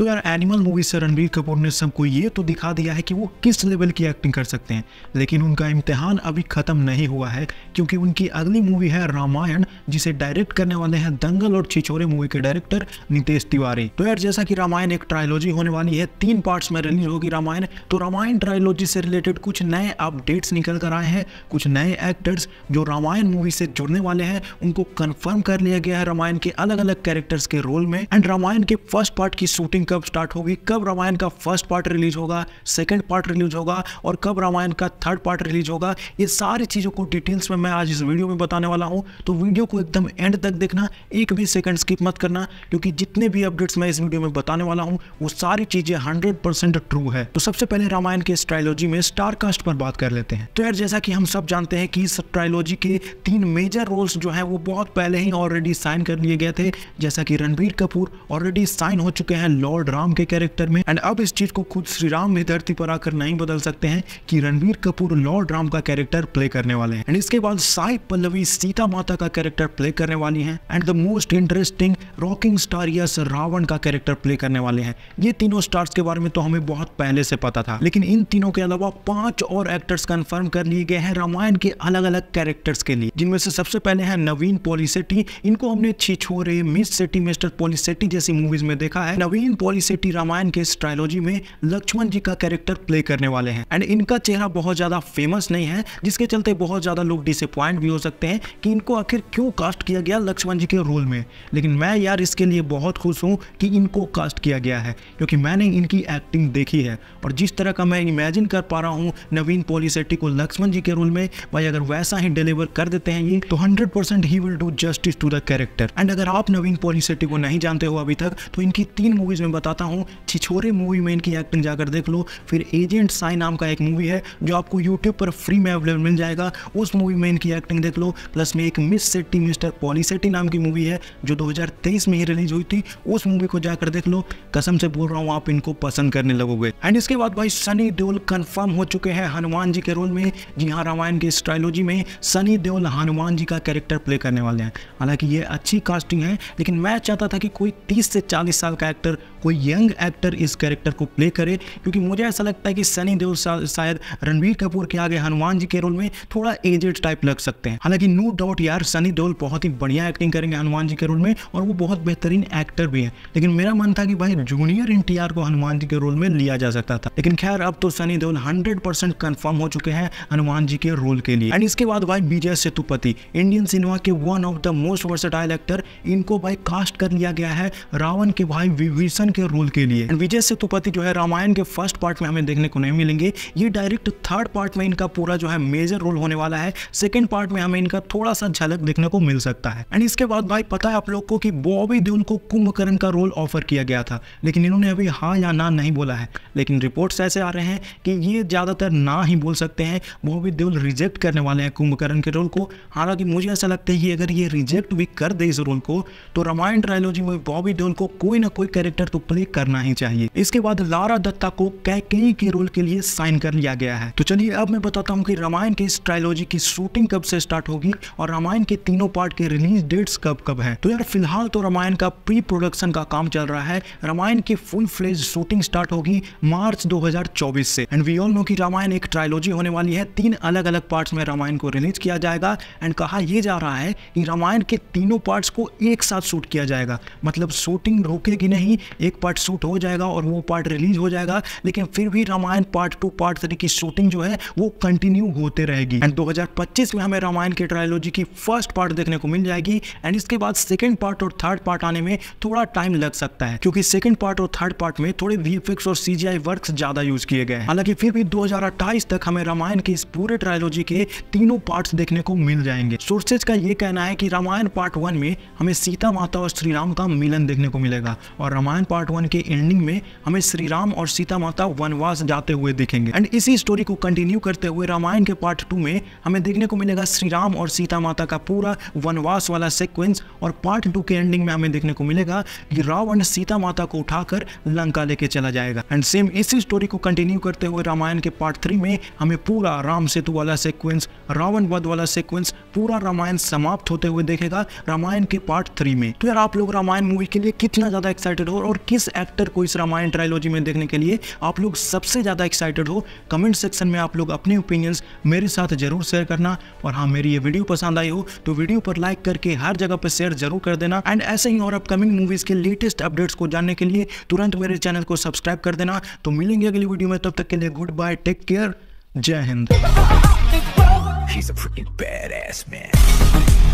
तो यार animal movie से रणबीर कपूर ने सबको ये तो दिखा दिया है कि वो किस लेवल की एक्टिंग कर सकते हैं लेकिन उनका इम्तिहान अभी ख़त्म नहीं हुआ है क्योंकि उनकी अगली मूवी है रामायण जिसे डायरेक्ट करने वाले हैं दंगल और छिछोरे मूवी के डायरेक्टर नितेश तिवारी तो यार जैसा कि रामायण एक ट्रायोलॉजी होने वाली है तीन पार्ट्स में रिलीज होगी रामायण तो रामायण ट्रायोलॉजी से रिलेटेड कुछ नए अपडेट्स निकल कर आए हैं कुछ नए एक्टर्स जो रामायण मूवी से जुड़ने वाले हैं उनको कन्फर्म कर लिया गया है रामायण के अलग अलग कैरेक्टर्स के रोल में एंड रामायण के फर्स्ट पार्ट की शूटिंग कब स्टार्ट होगी कब रामायण का फर्स्ट पार्ट रिलीज होगा सेकेंड पार्ट रिलीज होगा और कब रामायण का थर्ड पार्ट रिलीज होगा ये सारी चीज़ों को डिटेल्स में मैं आज इस वीडियो में बताने वाला हूँ तो वीडियो को एकदम एंड तक देखना एक भी सेकंड स्किप मत करना क्योंकि जितने भी अपडेट्स मैं इस वीडियो में बताने वाला हूँ वो सारी चीज़ें हंड्रेड परसेंट ट्रू है तो सबसे पहले रामायण के स्ट्राइलॉजी में स्टारकास्ट पर बात कर लेते हैं तो यार जैसा कि हम सब जानते हैं कि इस के तीन मेजर रोल्स जो हैं वो बहुत पहले ही ऑलरेडी साइन कर लिए गए थे जैसा कि रणबीर कपूर ऑलरेडी साइन हो चुके हैं लॉर्ड लॉर्ड राम के कैरेक्टर में एंड अब इस चीज को खुद श्री राम भी धरती पर आकर नहीं बदल सकते हैं कि रणवीर कपूर लॉर्ड राम का कैरेक्टर प्ले करने वाले हैं एंड इसके बाद साई पल्लवी सीता माता का कैरेक्टर प्ले करने वाली है and the most interesting rocking star yes Ravana का कैरेक्टर प्ले करने वाले हैं ये तीनों स्टार्स के बारे में तो हमें बहुत पहले से पता था लेकिन इन तीनों के अलावा पांच और एक्टर्स कन्फर्म कर लिए गए हैं रामायण के अलग अलग कैरेक्टर्स के लिए जिनमें से सबसे पहले है नवीन पॉलिसेटी इनको हमने छिछोरे मिस सेटी मिस्टर पॉलिसेटी जैसी मूवीज में देखा है नवीन पॉली सेट्टी रामायण के इस में लक्ष्मण जी का कैरेक्टर प्ले करने वाले हैं एंड इनका चेहरा बहुत ज़्यादा फेमस नहीं है जिसके चलते बहुत ज़्यादा लोग डिसअपॉइंट भी हो सकते हैं कि इनको आखिर क्यों कास्ट किया गया लक्ष्मण जी के रोल में लेकिन मैं यार इसके लिए बहुत खुश हूँ कि इनको कास्ट किया गया है क्योंकि मैंने इनकी एक्टिंग देखी है और जिस तरह का मैं इमेजिन कर पा रहा हूँ नवीन पॉलीसेट्टी को लक्ष्मण जी के रोल में भाई अगर वैसा ही डिलीवर कर देते हैं ये तो हंड्रेड परसेंट ही will do justice to the character and अगर आप नवीन पॉलीसेट्टी को नहीं जानते हो अभी तक तो इनकी तीन मूवीज में मैं बताता हूँ छिछोरे मूवी में इनकी एक्टिंग जाकर देख लो फिर एजेंट साई नाम का एक मूवी है जो आपको यूट्यूब पर फ्री में अवेलेबल मिल जाएगा उस मूवी में इनकी एक्टिंग देख लो प्लस में एक मिस सेट्टी मिस्टर पॉली सेट्टी नाम की मूवी है जो दो में ही रिलीज हुई थी उस मूवी को जाकर देख लो कसम से बोल रहा हूँ आप इनको पसंद करने लगोगे एंड इसके बाद भाई सनी देओल कन्फर्म हो चुके हैं हनुमान जी के रोल में जी हाँ रामायण की इस में सनी देओल हनुमान जी का कैरेक्टर प्ले करने वाले हैं हालांकि ये अच्छी कास्टिंग है लेकिन मैं चाहता था कि कोई 30 से 40 साल का एक्टर कोई यंग एक्टर इस कैरेक्टर को प्ले करे क्योंकि मुझे ऐसा लगता है कि सनी देओल शायद रणवीर कपूर के आगे हनुमान जी के रोल में थोड़ा एजेड टाइप लग सकते हैं हालांकि नो डाउट यार सनी देओल बहुत ही बढ़िया एक्टिंग करेंगे हनुमान जी के रोल में और वो बहुत बेहतरीन एक्टर भी है लेकिन मेरा मन था कि भाई जूनियर एन को हनुमान जी के रोल में लिया जा सकता था लेकिन खैर अब तो Sunny Deol hundred percent confirm हो चुके हैं हनुमान जी के रोल के लिए एंड इसके बाद भाई विजय सेतुपति इंडियन सिनेमा के one of the most versatile actor इनको भाई कास्ट कर लिया गया है रावण के भाई विभीषण रामायण के रोल के लिए विजय सेतुपति जो है रामायण के फर्स्ट पार्ट में हमें देखने को नहीं मिलेंगे ये डायरेक्ट थर्ड पार्ट में इनका पूरा जो है मेजर रोल होने वाला है सेकेंड पार्ट में हमें इनका थोड़ा सा झलक देखने को मिल सकता है एंड इसके बाद भाई पता है आप लोग को कि बॉबी देओल को कुंभकर्ण का रोल ऑफर किया गया था लेकिन इन्होंने अभी हाँ या ना नहीं बोला है लेकिन रिपोर्ट्स ऐसे आ रहे हैं कि ये ज़्यादातर ना ही बोल सकते हैं बॉबी देओल रिजेक्ट करने वाले हैं कुंभकर्ण के रोल को हालांकि मुझे ऐसा लगता है कि अगर ये रिजेक्ट भी कर दे इस रोल को तो रामायण ट्रायलॉजी में बॉबी देओल को कोई ना कोई कैरेक्टर तो प्ले करना ही चाहिए इसके बाद लारा दत्ता को कैकेयी के रोल के लिए साइन कर लिया गया है तो चलिए अब मैं बताता हूँ कि रामायण के इस ट्रायलॉजी की शूटिंग कब से स्टार्ट होगी और रामायण के तीनों पार्ट के रिलीज डेट्स कब कब है तो यार फिलहाल तो रामायण का प्री प्रोडक्शन का काम चल रहा है रामायण की फुल फ्लेज शूटिंग स्टार्ट होगी मार्च 2024 से एंड वी ऑल नो कि रामायण एक ट्रायलॉजी होने वाली है तीन अलग अलग पार्ट्स में रामायण को रिलीज किया जाएगा एंड कहा यह जा रहा है कि रामायण के तीनों पार्ट्स को एक साथ शूट किया जाएगा मतलब शूटिंग रोकेगी नहीं एक एक पार्ट शूट हो जाएगा और वो पार्ट रिलीज हो जाएगा लेकिन फिर भी Ramayana part two part three की शूटिंग जो है वो कंटिन्यू होते रहेगी एंड 2025 में हमें रामायण की ट्रायोलॉजी की फर्स्ट पार्ट देखने को मिल जाएगी एंड इसके बाद सेकेंड पार्ट और थर्ड पार्ट आने में थोड़ा टाइम लग सकता है क्योंकि सेकेंड पार्ट और थर्ड पार्ट में थोड़े वी और सी वर्क्स ज्यादा यूज किए गए हालांकि फिर भी दो तक हमें रामायण की इस पूरे ट्रायोलॉजी के तीनों पार्ट देखने को मिल जाएंगे सोर्सेज का ये कहना है कि रामायण पार्ट वन में हमें सीता माता और श्रीराम का मिलन देखने को मिलेगा और रामायण पार्ट पार्ट वन के एंडिंग में हमें श्री राम और सीता माता वनवास जाते हुए देखेंगे एंड इसी स्टोरी को कंटिन्यू करते हुए रामायण के पार्ट टू में हमें देखने को मिलेगा श्री राम और सीता माता का पूरा वनवास वाला सिक्वेंस और पार्ट टू के एंडिंग में हमें देखने को मिलेगा कि रावण सीता माता को उठाकर लंका लेके चला जाएगा एंड सेम इसी स्टोरी को कंटिन्यू करते हुए रामायण के पार्ट थ्री में हमें पूरा राम सेतु वाला सिक्वेंस रावण वध वाला सिक्वेंस पूरा रामायण समाप्त होते हुए देखेगा रामायण के पार्ट थ्री में तो यार आप लोग रामायण मूवी के लिए कितना ज़्यादा एक्साइटेड हो और किस एक्टर को इस रामायण ट्रायोलॉजी में देखने के लिए आप लोग सबसे ज़्यादा एक्साइटेड हो कमेंट सेक्शन में आप लोग अपने ओपिनियंस मेरे साथ जरूर शेयर करना और हाँ मेरी ये वीडियो पसंद आई हो तो वीडियो पर लाइक करके हर जगह पर शेयर जरूर कर देना एंड ऐसे ही और अपकमिंग मूवीज़ के लेटेस्ट अपडेट्स को जानने के लिए तुरंत मेरे चैनल को सब्सक्राइब कर देना तो मिलेंगे अगली वीडियो में तब तक के लिए गुड बाय टेक केयर जय Hind He's a freaking badass man.